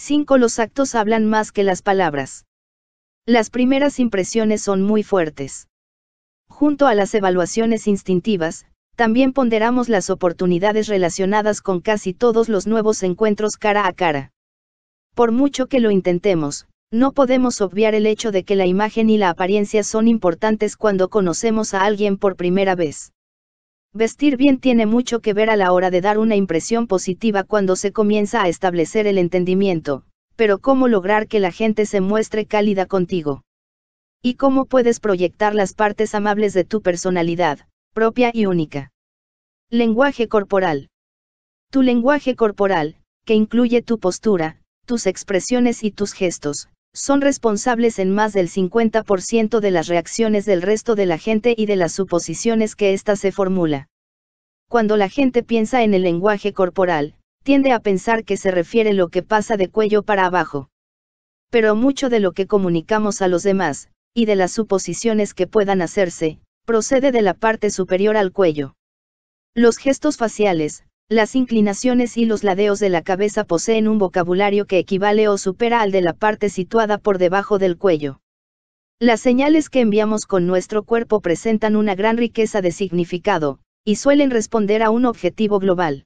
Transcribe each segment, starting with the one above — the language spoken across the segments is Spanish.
5. Los actos hablan más que las palabras. Las primeras impresiones son muy fuertes. Junto a las evaluaciones instintivas, también ponderamos las oportunidades relacionadas con casi todos los nuevos encuentros cara a cara. Por mucho que lo intentemos, no podemos obviar el hecho de que la imagen y la apariencia son importantes cuando conocemos a alguien por primera vez. Vestir bien tiene mucho que ver a la hora de dar una impresión positiva cuando se comienza a establecer el entendimiento, pero ¿cómo lograr que la gente se muestre cálida contigo? ¿Y cómo puedes proyectar las partes amables de tu personalidad, propia y única? Lenguaje corporal. Tu lenguaje corporal, que incluye tu postura, tus expresiones y tus gestos, son responsables en más del 50% de las reacciones del resto de la gente y de las suposiciones que ésta se formula. Cuando la gente piensa en el lenguaje corporal, tiende a pensar que se refiere lo que pasa de cuello para abajo. Pero mucho de lo que comunicamos a los demás, y de las suposiciones que puedan hacerse, procede de la parte superior al cuello. Los gestos faciales, las inclinaciones y los ladeos de la cabeza poseen un vocabulario que equivale o supera al de la parte situada por debajo del cuello. Las señales que enviamos con nuestro cuerpo presentan una gran riqueza de significado, y suelen responder a un objetivo global.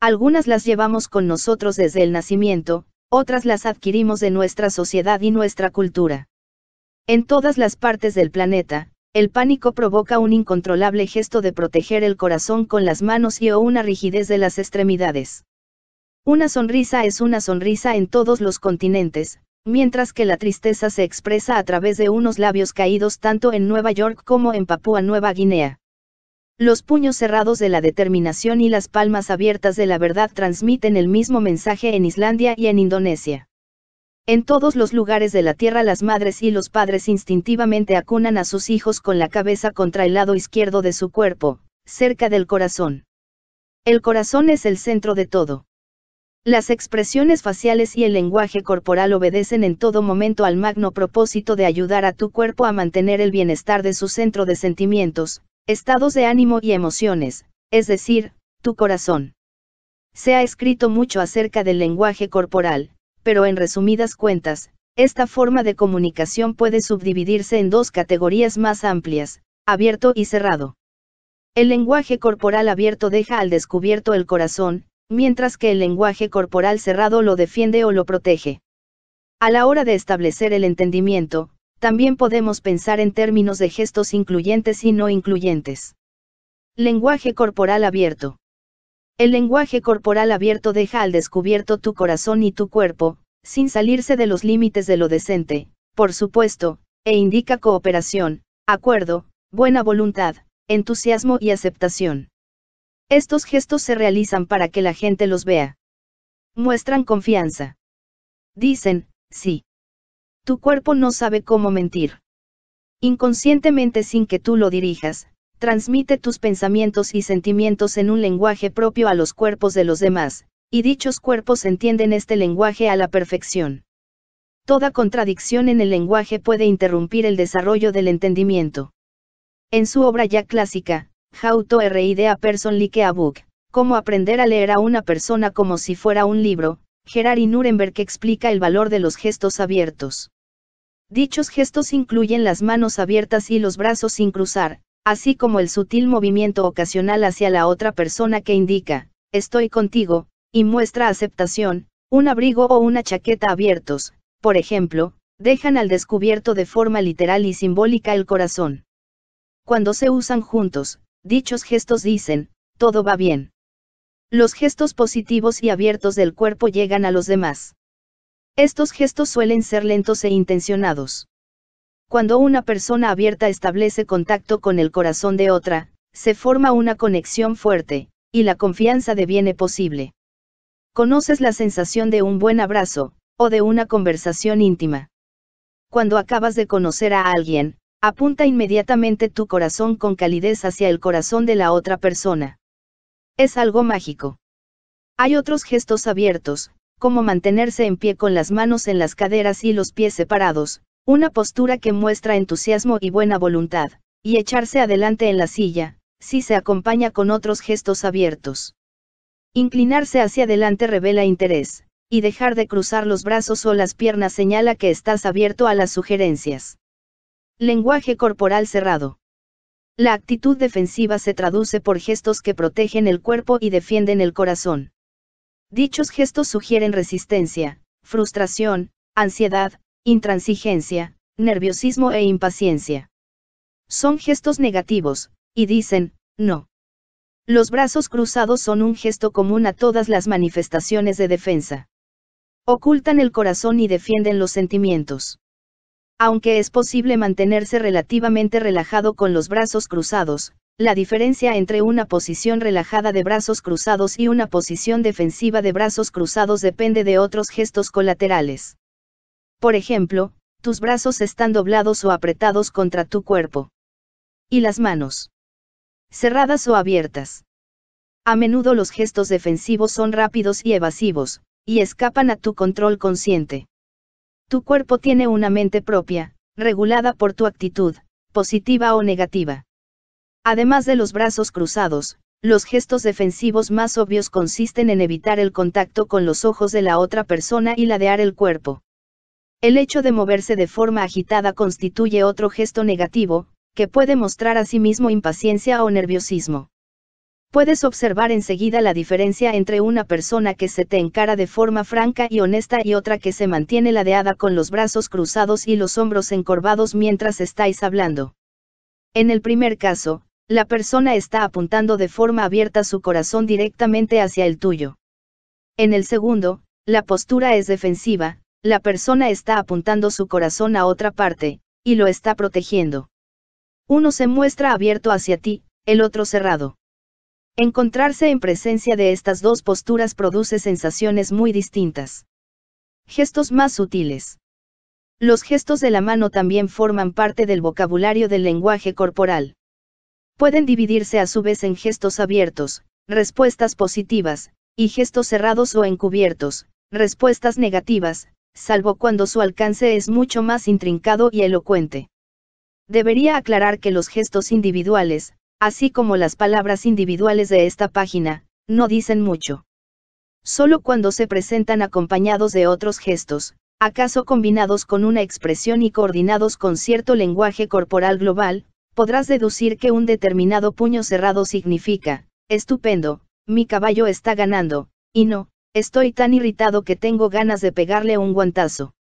Algunas las llevamos con nosotros desde el nacimiento, otras las adquirimos de nuestra sociedad y nuestra cultura. En todas las partes del planeta, el pánico provoca un incontrolable gesto de proteger el corazón con las manos y o una rigidez de las extremidades. Una sonrisa es una sonrisa en todos los continentes, mientras que la tristeza se expresa a través de unos labios caídos tanto en Nueva York como en Papúa Nueva Guinea los puños cerrados de la determinación y las palmas abiertas de la verdad transmiten el mismo mensaje en Islandia y en Indonesia. En todos los lugares de la tierra las madres y los padres instintivamente acunan a sus hijos con la cabeza contra el lado izquierdo de su cuerpo, cerca del corazón. El corazón es el centro de todo. Las expresiones faciales y el lenguaje corporal obedecen en todo momento al magno propósito de ayudar a tu cuerpo a mantener el bienestar de su centro de sentimientos, estados de ánimo y emociones, es decir, tu corazón. Se ha escrito mucho acerca del lenguaje corporal, pero en resumidas cuentas, esta forma de comunicación puede subdividirse en dos categorías más amplias, abierto y cerrado. El lenguaje corporal abierto deja al descubierto el corazón, mientras que el lenguaje corporal cerrado lo defiende o lo protege. A la hora de establecer el entendimiento, también podemos pensar en términos de gestos incluyentes y no incluyentes. Lenguaje corporal abierto. El lenguaje corporal abierto deja al descubierto tu corazón y tu cuerpo, sin salirse de los límites de lo decente, por supuesto, e indica cooperación, acuerdo, buena voluntad, entusiasmo y aceptación. Estos gestos se realizan para que la gente los vea. Muestran confianza. Dicen, sí. Tu cuerpo no sabe cómo mentir. Inconscientemente sin que tú lo dirijas, transmite tus pensamientos y sentimientos en un lenguaje propio a los cuerpos de los demás, y dichos cuerpos entienden este lenguaje a la perfección. Toda contradicción en el lenguaje puede interrumpir el desarrollo del entendimiento. En su obra ya clásica, How to Read a Person Like a Book, Cómo aprender a leer a una persona como si fuera un libro, Gerard Nuremberg explica el valor de los gestos abiertos. Dichos gestos incluyen las manos abiertas y los brazos sin cruzar, así como el sutil movimiento ocasional hacia la otra persona que indica, estoy contigo, y muestra aceptación, un abrigo o una chaqueta abiertos, por ejemplo, dejan al descubierto de forma literal y simbólica el corazón. Cuando se usan juntos, dichos gestos dicen, todo va bien. Los gestos positivos y abiertos del cuerpo llegan a los demás. Estos gestos suelen ser lentos e intencionados. Cuando una persona abierta establece contacto con el corazón de otra, se forma una conexión fuerte, y la confianza deviene posible. Conoces la sensación de un buen abrazo, o de una conversación íntima. Cuando acabas de conocer a alguien, apunta inmediatamente tu corazón con calidez hacia el corazón de la otra persona. Es algo mágico. Hay otros gestos abiertos, cómo mantenerse en pie con las manos en las caderas y los pies separados, una postura que muestra entusiasmo y buena voluntad, y echarse adelante en la silla, si se acompaña con otros gestos abiertos. Inclinarse hacia adelante revela interés, y dejar de cruzar los brazos o las piernas señala que estás abierto a las sugerencias. Lenguaje corporal cerrado. La actitud defensiva se traduce por gestos que protegen el cuerpo y defienden el corazón. Dichos gestos sugieren resistencia, frustración, ansiedad, intransigencia, nerviosismo e impaciencia. Son gestos negativos, y dicen, no. Los brazos cruzados son un gesto común a todas las manifestaciones de defensa. Ocultan el corazón y defienden los sentimientos. Aunque es posible mantenerse relativamente relajado con los brazos cruzados, la diferencia entre una posición relajada de brazos cruzados y una posición defensiva de brazos cruzados depende de otros gestos colaterales. Por ejemplo, tus brazos están doblados o apretados contra tu cuerpo. Y las manos. Cerradas o abiertas. A menudo los gestos defensivos son rápidos y evasivos, y escapan a tu control consciente. Tu cuerpo tiene una mente propia, regulada por tu actitud, positiva o negativa. Además de los brazos cruzados, los gestos defensivos más obvios consisten en evitar el contacto con los ojos de la otra persona y ladear el cuerpo. El hecho de moverse de forma agitada constituye otro gesto negativo, que puede mostrar a sí mismo impaciencia o nerviosismo. Puedes observar enseguida la diferencia entre una persona que se te encara de forma franca y honesta y otra que se mantiene ladeada con los brazos cruzados y los hombros encorvados mientras estáis hablando. En el primer caso, la persona está apuntando de forma abierta su corazón directamente hacia el tuyo. En el segundo, la postura es defensiva, la persona está apuntando su corazón a otra parte, y lo está protegiendo. Uno se muestra abierto hacia ti, el otro cerrado. Encontrarse en presencia de estas dos posturas produce sensaciones muy distintas. Gestos más sutiles. Los gestos de la mano también forman parte del vocabulario del lenguaje corporal pueden dividirse a su vez en gestos abiertos, respuestas positivas, y gestos cerrados o encubiertos, respuestas negativas, salvo cuando su alcance es mucho más intrincado y elocuente. Debería aclarar que los gestos individuales, así como las palabras individuales de esta página, no dicen mucho. Solo cuando se presentan acompañados de otros gestos, acaso combinados con una expresión y coordinados con cierto lenguaje corporal global, podrás deducir que un determinado puño cerrado significa, estupendo, mi caballo está ganando, y no, estoy tan irritado que tengo ganas de pegarle un guantazo.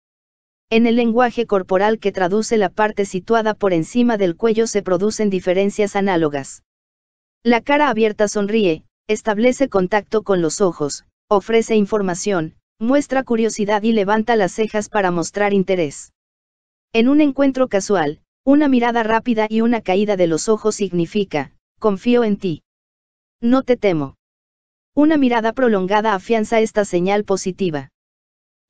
En el lenguaje corporal que traduce la parte situada por encima del cuello se producen diferencias análogas. La cara abierta sonríe, establece contacto con los ojos, ofrece información, muestra curiosidad y levanta las cejas para mostrar interés. En un encuentro casual, una mirada rápida y una caída de los ojos significa, confío en ti. No te temo. Una mirada prolongada afianza esta señal positiva.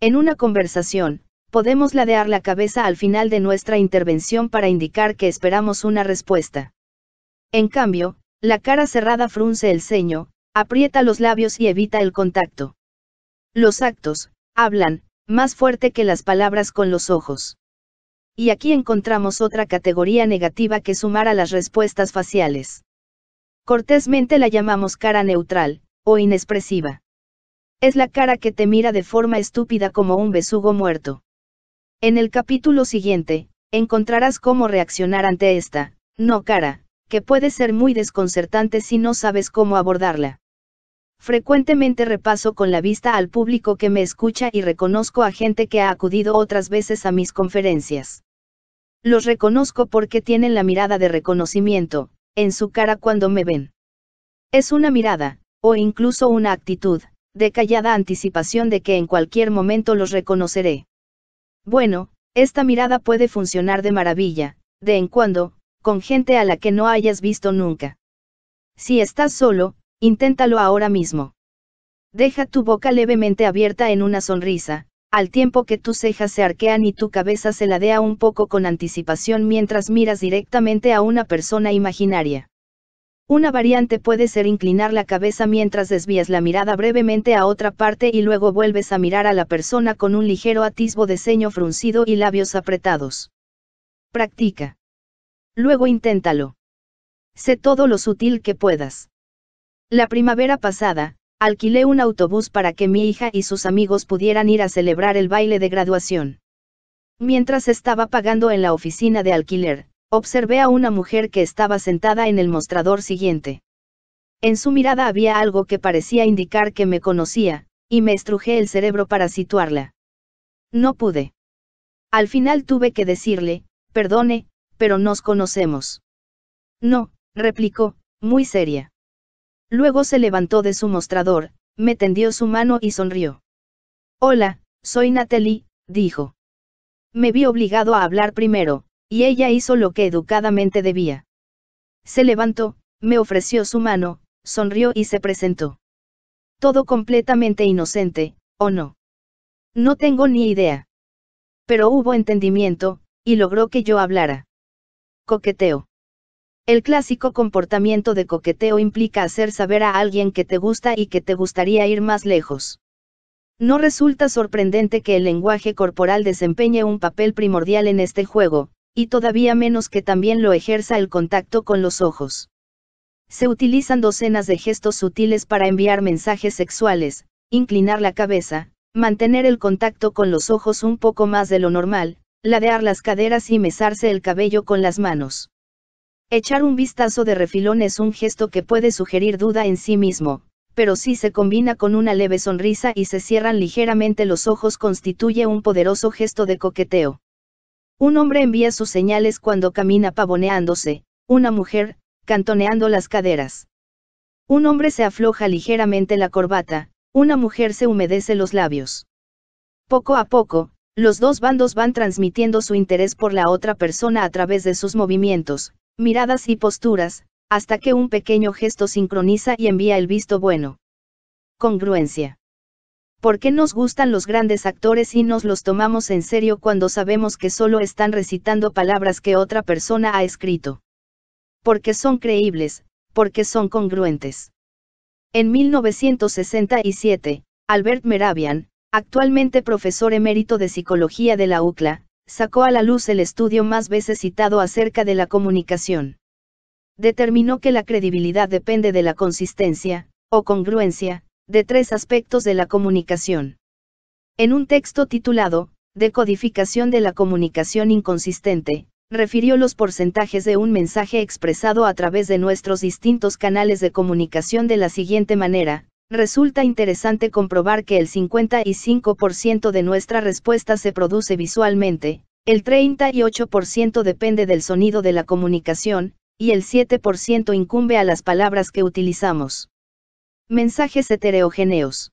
En una conversación, podemos ladear la cabeza al final de nuestra intervención para indicar que esperamos una respuesta. En cambio, la cara cerrada frunce el ceño, aprieta los labios y evita el contacto. Los actos, hablan, más fuerte que las palabras con los ojos. Y aquí encontramos otra categoría negativa que sumar a las respuestas faciales. Cortésmente la llamamos cara neutral, o inexpresiva. Es la cara que te mira de forma estúpida como un besugo muerto. En el capítulo siguiente, encontrarás cómo reaccionar ante esta, no cara, que puede ser muy desconcertante si no sabes cómo abordarla. Frecuentemente repaso con la vista al público que me escucha y reconozco a gente que ha acudido otras veces a mis conferencias. Los reconozco porque tienen la mirada de reconocimiento, en su cara cuando me ven. Es una mirada, o incluso una actitud, de callada anticipación de que en cualquier momento los reconoceré. Bueno, esta mirada puede funcionar de maravilla, de en cuando, con gente a la que no hayas visto nunca. Si estás solo, Inténtalo ahora mismo. Deja tu boca levemente abierta en una sonrisa, al tiempo que tus cejas se arquean y tu cabeza se ladea un poco con anticipación mientras miras directamente a una persona imaginaria. Una variante puede ser inclinar la cabeza mientras desvías la mirada brevemente a otra parte y luego vuelves a mirar a la persona con un ligero atisbo de ceño fruncido y labios apretados. Practica. Luego inténtalo. Sé todo lo sutil que puedas. La primavera pasada, alquilé un autobús para que mi hija y sus amigos pudieran ir a celebrar el baile de graduación. Mientras estaba pagando en la oficina de alquiler, observé a una mujer que estaba sentada en el mostrador siguiente. En su mirada había algo que parecía indicar que me conocía, y me estrujé el cerebro para situarla. No pude. Al final tuve que decirle, perdone, pero nos conocemos. No, replicó, muy seria. Luego se levantó de su mostrador, me tendió su mano y sonrió. Hola, soy Natalie, dijo. Me vi obligado a hablar primero, y ella hizo lo que educadamente debía. Se levantó, me ofreció su mano, sonrió y se presentó. Todo completamente inocente, ¿o no? No tengo ni idea. Pero hubo entendimiento, y logró que yo hablara. Coqueteo. El clásico comportamiento de coqueteo implica hacer saber a alguien que te gusta y que te gustaría ir más lejos. No resulta sorprendente que el lenguaje corporal desempeñe un papel primordial en este juego, y todavía menos que también lo ejerza el contacto con los ojos. Se utilizan docenas de gestos sutiles para enviar mensajes sexuales, inclinar la cabeza, mantener el contacto con los ojos un poco más de lo normal, ladear las caderas y mesarse el cabello con las manos. Echar un vistazo de refilón es un gesto que puede sugerir duda en sí mismo, pero si se combina con una leve sonrisa y se cierran ligeramente los ojos constituye un poderoso gesto de coqueteo. Un hombre envía sus señales cuando camina pavoneándose, una mujer, cantoneando las caderas. Un hombre se afloja ligeramente la corbata, una mujer se humedece los labios. Poco a poco, los dos bandos van transmitiendo su interés por la otra persona a través de sus movimientos, miradas y posturas, hasta que un pequeño gesto sincroniza y envía el visto bueno. Congruencia. ¿Por qué nos gustan los grandes actores y nos los tomamos en serio cuando sabemos que solo están recitando palabras que otra persona ha escrito? Porque son creíbles, porque son congruentes. En 1967, Albert Meravian, actualmente profesor emérito de psicología de la UCLA, sacó a la luz el estudio más veces citado acerca de la comunicación. Determinó que la credibilidad depende de la consistencia, o congruencia, de tres aspectos de la comunicación. En un texto titulado, Decodificación de la comunicación inconsistente, refirió los porcentajes de un mensaje expresado a través de nuestros distintos canales de comunicación de la siguiente manera, Resulta interesante comprobar que el 55% de nuestra respuesta se produce visualmente, el 38% depende del sonido de la comunicación, y el 7% incumbe a las palabras que utilizamos. Mensajes heterogéneos.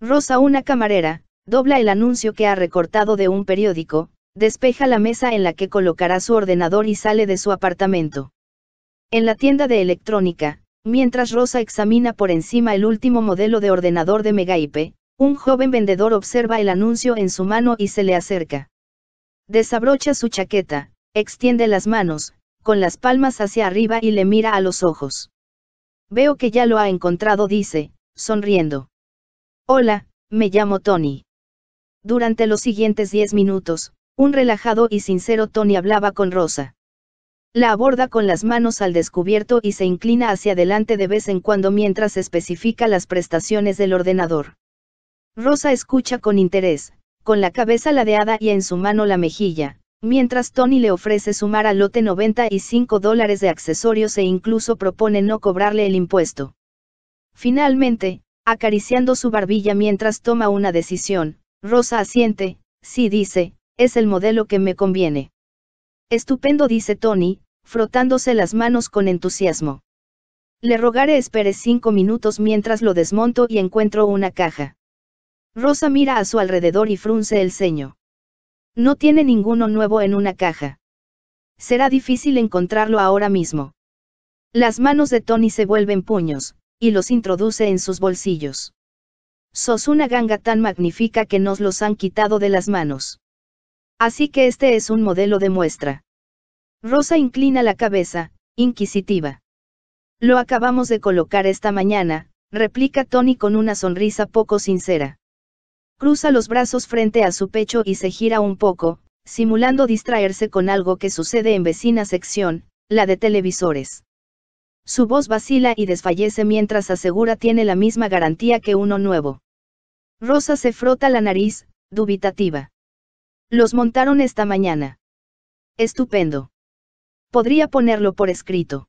Rosa, una camarera, dobla el anuncio que ha recortado de un periódico, despeja la mesa en la que colocará su ordenador y sale de su apartamento. En la tienda de electrónica, Mientras Rosa examina por encima el último modelo de ordenador de Megaipe, un joven vendedor observa el anuncio en su mano y se le acerca. Desabrocha su chaqueta, extiende las manos, con las palmas hacia arriba y le mira a los ojos. Veo que ya lo ha encontrado, dice, sonriendo. Hola, me llamo Tony. Durante los siguientes diez minutos, un relajado y sincero Tony hablaba con Rosa. La aborda con las manos al descubierto y se inclina hacia adelante de vez en cuando mientras especifica las prestaciones del ordenador. Rosa escucha con interés, con la cabeza ladeada y en su mano la mejilla, mientras Tony le ofrece sumar al lote 95 dólares de accesorios e incluso propone no cobrarle el impuesto. Finalmente, acariciando su barbilla mientras toma una decisión, Rosa asiente, sí dice, es el modelo que me conviene. Estupendo, dice Tony, frotándose las manos con entusiasmo. Le rogaré espere cinco minutos mientras lo desmonto y encuentro una caja. Rosa mira a su alrededor y frunce el ceño. No tiene ninguno nuevo en una caja. Será difícil encontrarlo ahora mismo. Las manos de Tony se vuelven puños, y los introduce en sus bolsillos. Sos una ganga tan magnífica que nos los han quitado de las manos. Así que este es un modelo de muestra. Rosa inclina la cabeza, inquisitiva. Lo acabamos de colocar esta mañana, replica Tony con una sonrisa poco sincera. Cruza los brazos frente a su pecho y se gira un poco, simulando distraerse con algo que sucede en vecina sección, la de televisores. Su voz vacila y desfallece mientras asegura tiene la misma garantía que uno nuevo. Rosa se frota la nariz, dubitativa. Los montaron esta mañana. Estupendo. Podría ponerlo por escrito.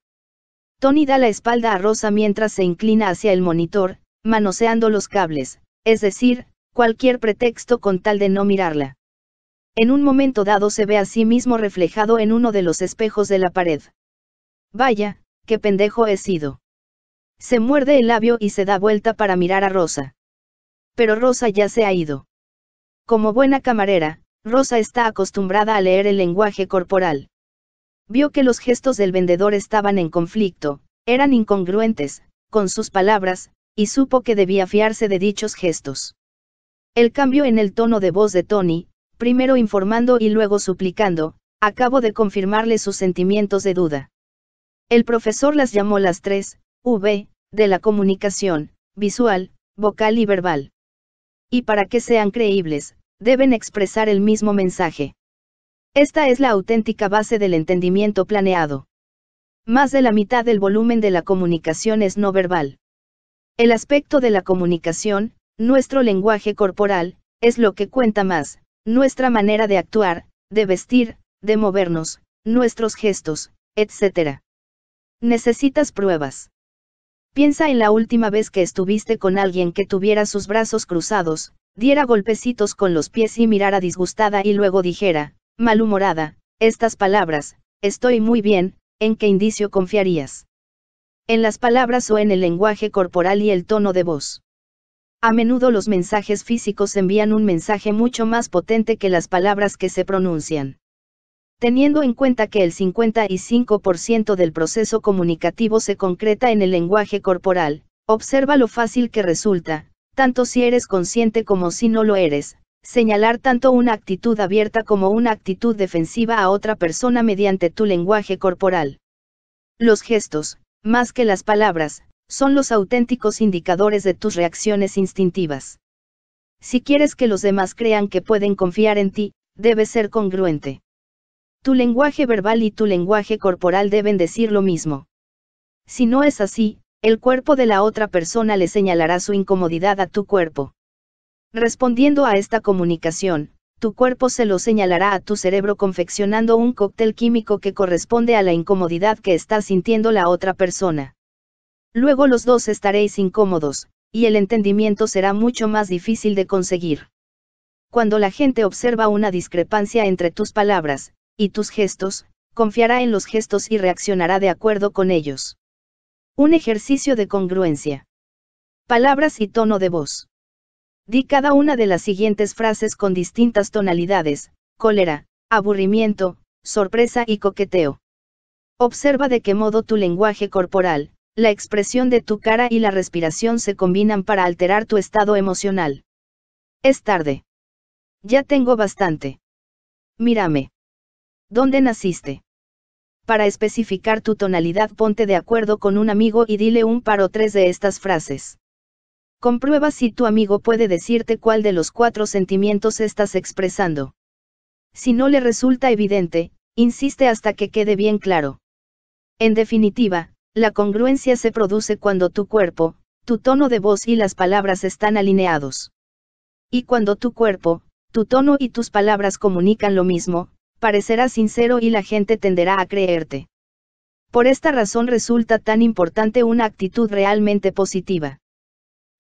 Tony da la espalda a Rosa mientras se inclina hacia el monitor, manoseando los cables, es decir, cualquier pretexto con tal de no mirarla. En un momento dado se ve a sí mismo reflejado en uno de los espejos de la pared. Vaya, qué pendejo he sido. Se muerde el labio y se da vuelta para mirar a Rosa. Pero Rosa ya se ha ido. Como buena camarera, Rosa está acostumbrada a leer el lenguaje corporal. Vio que los gestos del vendedor estaban en conflicto, eran incongruentes, con sus palabras, y supo que debía fiarse de dichos gestos. El cambio en el tono de voz de Tony, primero informando y luego suplicando, acabó de confirmarle sus sentimientos de duda. El profesor las llamó las tres, V, de la comunicación, visual, vocal y verbal. Y para que sean creíbles, deben expresar el mismo mensaje. Esta es la auténtica base del entendimiento planeado. Más de la mitad del volumen de la comunicación es no verbal. El aspecto de la comunicación, nuestro lenguaje corporal, es lo que cuenta más, nuestra manera de actuar, de vestir, de movernos, nuestros gestos, etc. Necesitas pruebas. Piensa en la última vez que estuviste con alguien que tuviera sus brazos cruzados, diera golpecitos con los pies y mirara disgustada y luego dijera, malhumorada, estas palabras, estoy muy bien, ¿en qué indicio confiarías? En las palabras o en el lenguaje corporal y el tono de voz. A menudo los mensajes físicos envían un mensaje mucho más potente que las palabras que se pronuncian. Teniendo en cuenta que el 55% del proceso comunicativo se concreta en el lenguaje corporal, observa lo fácil que resulta, tanto si eres consciente como si no lo eres, señalar tanto una actitud abierta como una actitud defensiva a otra persona mediante tu lenguaje corporal. Los gestos, más que las palabras, son los auténticos indicadores de tus reacciones instintivas. Si quieres que los demás crean que pueden confiar en ti, debes ser congruente. Tu lenguaje verbal y tu lenguaje corporal deben decir lo mismo. Si no es así, el cuerpo de la otra persona le señalará su incomodidad a tu cuerpo. Respondiendo a esta comunicación, tu cuerpo se lo señalará a tu cerebro confeccionando un cóctel químico que corresponde a la incomodidad que está sintiendo la otra persona. Luego los dos estaréis incómodos, y el entendimiento será mucho más difícil de conseguir. Cuando la gente observa una discrepancia entre tus palabras, y tus gestos, confiará en los gestos y reaccionará de acuerdo con ellos. Un ejercicio de congruencia. Palabras y tono de voz. Di cada una de las siguientes frases con distintas tonalidades, cólera, aburrimiento, sorpresa y coqueteo. Observa de qué modo tu lenguaje corporal, la expresión de tu cara y la respiración se combinan para alterar tu estado emocional. Es tarde. Ya tengo bastante. Mírame. ¿Dónde naciste? Para especificar tu tonalidad ponte de acuerdo con un amigo y dile un par o tres de estas frases. Comprueba si tu amigo puede decirte cuál de los cuatro sentimientos estás expresando. Si no le resulta evidente, insiste hasta que quede bien claro. En definitiva, la congruencia se produce cuando tu cuerpo, tu tono de voz y las palabras están alineados. Y cuando tu cuerpo, tu tono y tus palabras comunican lo mismo, parecerás sincero y la gente tenderá a creerte. Por esta razón resulta tan importante una actitud realmente positiva.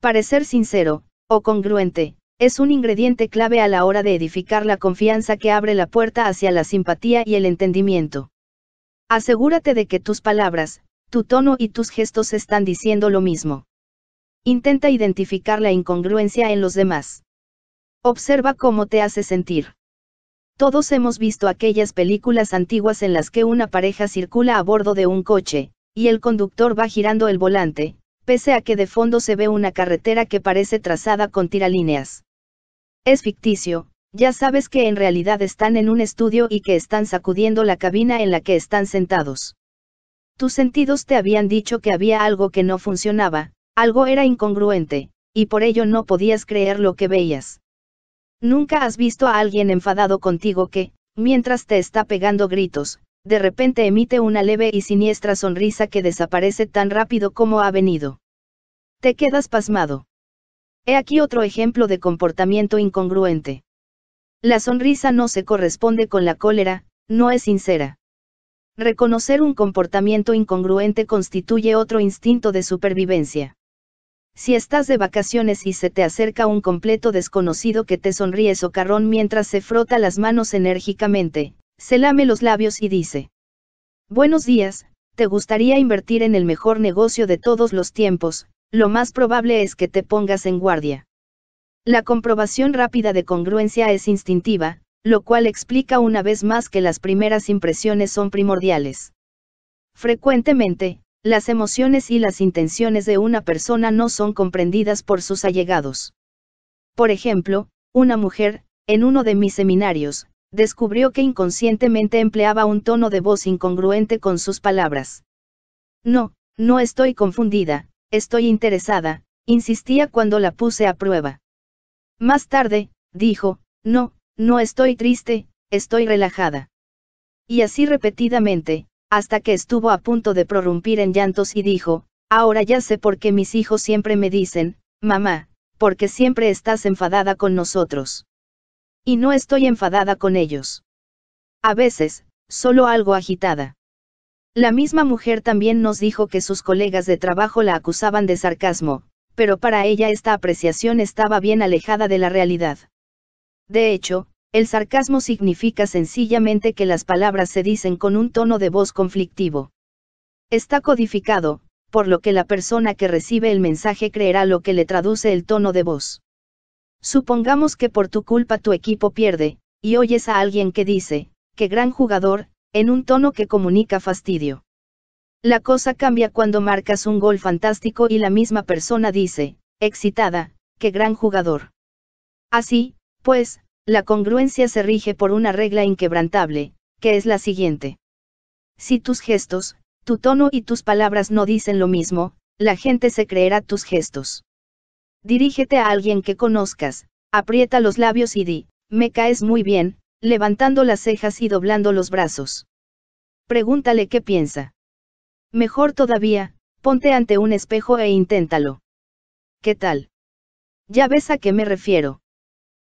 Parecer sincero, o congruente, es un ingrediente clave a la hora de edificar la confianza que abre la puerta hacia la simpatía y el entendimiento. Asegúrate de que tus palabras, tu tono y tus gestos están diciendo lo mismo. Intenta identificar la incongruencia en los demás. Observa cómo te hace sentir. Todos hemos visto aquellas películas antiguas en las que una pareja circula a bordo de un coche, y el conductor va girando el volante, pese a que de fondo se ve una carretera que parece trazada con tiralíneas. Es ficticio, ya sabes que en realidad están en un estudio y que están sacudiendo la cabina en la que están sentados. Tus sentidos te habían dicho que había algo que no funcionaba, algo era incongruente, y por ello no podías creer lo que veías. Nunca has visto a alguien enfadado contigo que, mientras te está pegando gritos, de repente emite una leve y siniestra sonrisa que desaparece tan rápido como ha venido. Te quedas pasmado. He aquí otro ejemplo de comportamiento incongruente. La sonrisa no se corresponde con la cólera, no es sincera. Reconocer un comportamiento incongruente constituye otro instinto de supervivencia. Si estás de vacaciones y se te acerca un completo desconocido que te sonríe socarrón mientras se frota las manos enérgicamente, se lame los labios y dice. Buenos días, te gustaría invertir en el mejor negocio de todos los tiempos, lo más probable es que te pongas en guardia. La comprobación rápida de congruencia es instintiva, lo cual explica una vez más que las primeras impresiones son primordiales. Frecuentemente, las emociones y las intenciones de una persona no son comprendidas por sus allegados. Por ejemplo, una mujer, en uno de mis seminarios, descubrió que inconscientemente empleaba un tono de voz incongruente con sus palabras. No, no estoy confundida, estoy interesada, insistía cuando la puse a prueba. Más tarde, dijo, no, no estoy triste, estoy relajada. Y así repetidamente, hasta que estuvo a punto de prorrumpir en llantos y dijo, ahora ya sé por qué mis hijos siempre me dicen, mamá, porque siempre estás enfadada con nosotros. Y no estoy enfadada con ellos. A veces, solo algo agitada. La misma mujer también nos dijo que sus colegas de trabajo la acusaban de sarcasmo, pero para ella esta apreciación estaba bien alejada de la realidad. De hecho, el sarcasmo significa sencillamente que las palabras se dicen con un tono de voz conflictivo. Está codificado, por lo que la persona que recibe el mensaje creerá lo que le traduce el tono de voz. Supongamos que por tu culpa tu equipo pierde, y oyes a alguien que dice, que gran jugador, en un tono que comunica fastidio. La cosa cambia cuando marcas un gol fantástico y la misma persona dice, excitada, que gran jugador. Así, pues, la congruencia se rige por una regla inquebrantable, que es la siguiente. Si tus gestos, tu tono y tus palabras no dicen lo mismo, la gente se creerá tus gestos. Dirígete a alguien que conozcas, aprieta los labios y di, me caes muy bien, levantando las cejas y doblando los brazos. Pregúntale qué piensa. Mejor todavía, ponte ante un espejo e inténtalo. ¿Qué tal? Ya ves a qué me refiero.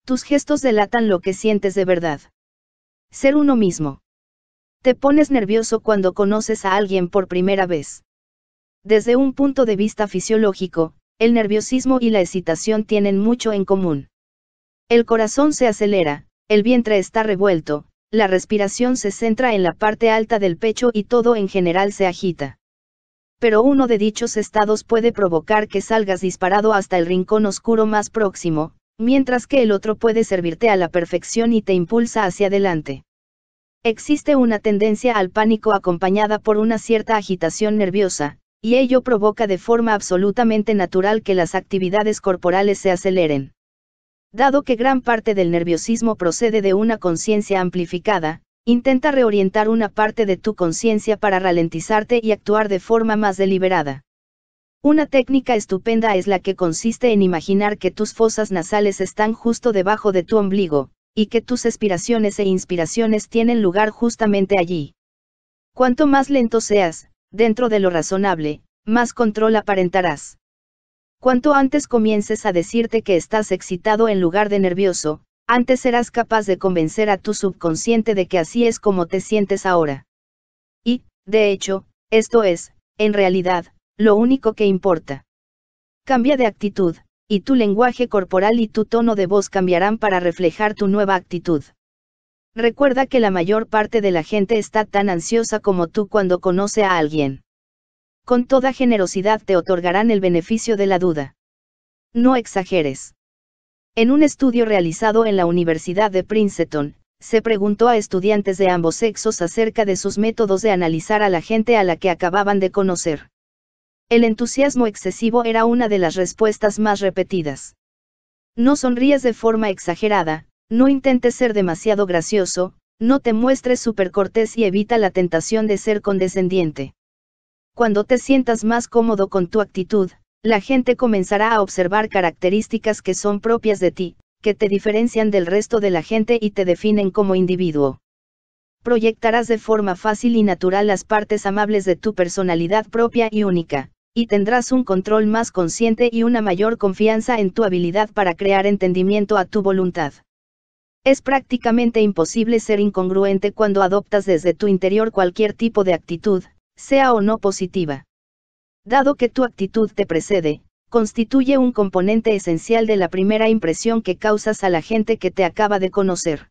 Tus gestos delatan lo que sientes de verdad. Ser uno mismo. Te pones nervioso cuando conoces a alguien por primera vez. Desde un punto de vista fisiológico, el nerviosismo y la excitación tienen mucho en común. El corazón se acelera, el vientre está revuelto, la respiración se centra en la parte alta del pecho y todo en general se agita. Pero uno de dichos estados puede provocar que salgas disparado hasta el rincón oscuro más próximo, mientras que el otro puede servirte a la perfección y te impulsa hacia adelante. Existe una tendencia al pánico acompañada por una cierta agitación nerviosa, y ello provoca de forma absolutamente natural que las actividades corporales se aceleren. Dado que gran parte del nerviosismo procede de una conciencia amplificada, intenta reorientar una parte de tu conciencia para ralentizarte y actuar de forma más deliberada. Una técnica estupenda es la que consiste en imaginar que tus fosas nasales están justo debajo de tu ombligo, y que tus expiraciones e inspiraciones tienen lugar justamente allí. Cuanto más lento seas, dentro de lo razonable, más control aparentarás. Cuanto antes comiences a decirte que estás excitado en lugar de nervioso, antes serás capaz de convencer a tu subconsciente de que así es como te sientes ahora. Y, de hecho, esto es, en realidad, lo único que importa. Cambia de actitud, y tu lenguaje corporal y tu tono de voz cambiarán para reflejar tu nueva actitud. Recuerda que la mayor parte de la gente está tan ansiosa como tú cuando conoce a alguien. Con toda generosidad te otorgarán el beneficio de la duda. No exageres. En un estudio realizado en la Universidad de Princeton, se preguntó a estudiantes de ambos sexos acerca de sus métodos de analizar a la gente a la que acababan de conocer. El entusiasmo excesivo era una de las respuestas más repetidas. No sonríes de forma exagerada, no intentes ser demasiado gracioso, no te muestres supercortés y evita la tentación de ser condescendiente. Cuando te sientas más cómodo con tu actitud, la gente comenzará a observar características que son propias de ti, que te diferencian del resto de la gente y te definen como individuo. Proyectarás de forma fácil y natural las partes amables de tu personalidad propia y única, y tendrás un control más consciente y una mayor confianza en tu habilidad para crear entendimiento a tu voluntad. Es prácticamente imposible ser incongruente cuando adoptas desde tu interior cualquier tipo de actitud, sea o no positiva. Dado que tu actitud te precede, constituye un componente esencial de la primera impresión que causas a la gente que te acaba de conocer.